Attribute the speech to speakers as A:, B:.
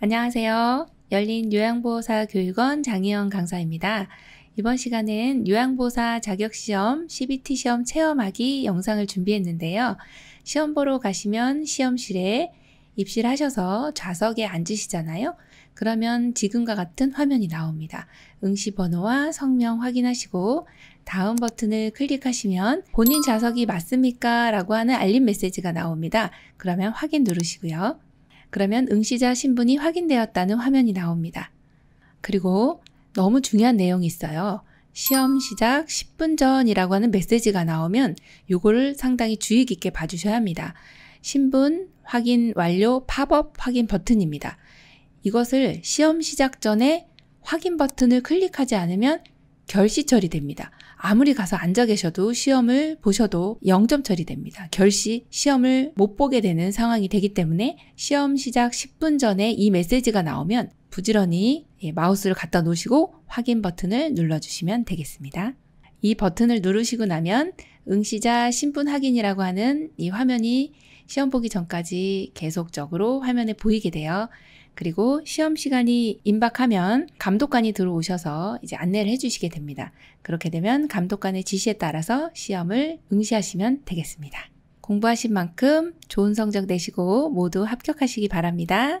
A: 안녕하세요. 열린 요양보호사 교육원 장희영 강사입니다. 이번 시간은 요양보호사 자격시험 CBT 시험 체험하기 영상을 준비했는데요. 시험 보러 가시면 시험실에 입실하셔서 좌석에 앉으시잖아요. 그러면 지금과 같은 화면이 나옵니다. 응시 번호와 성명 확인하시고 다음 버튼을 클릭하시면 본인 좌석이 맞습니까? 라고 하는 알림 메시지가 나옵니다. 그러면 확인 누르시고요. 그러면 응시자 신분이 확인되었다는 화면이 나옵니다. 그리고 너무 중요한 내용이 있어요. 시험 시작 10분 전이라고 하는 메시지가 나오면 요거를 상당히 주의 깊게 봐주셔야 합니다. 신분 확인 완료 팝업 확인 버튼입니다. 이것을 시험 시작 전에 확인 버튼을 클릭하지 않으면 결시 처리됩니다. 아무리 가서 앉아 계셔도 시험을 보셔도 0점 처리됩니다. 결시 시험을 못 보게 되는 상황이 되기 때문에 시험 시작 10분 전에 이 메시지가 나오면 부지런히 예, 마우스를 갖다 놓으시고 확인 버튼을 눌러주시면 되겠습니다. 이 버튼을 누르시고 나면 응시자 신분 확인이라고 하는 이 화면이 시험 보기 전까지 계속적으로 화면에 보이게 돼요. 그리고 시험 시간이 임박하면 감독관이 들어오셔서 이제 안내를 해주시게 됩니다. 그렇게 되면 감독관의 지시에 따라서 시험을 응시하시면 되겠습니다. 공부하신 만큼 좋은 성적 내시고 모두 합격하시기 바랍니다.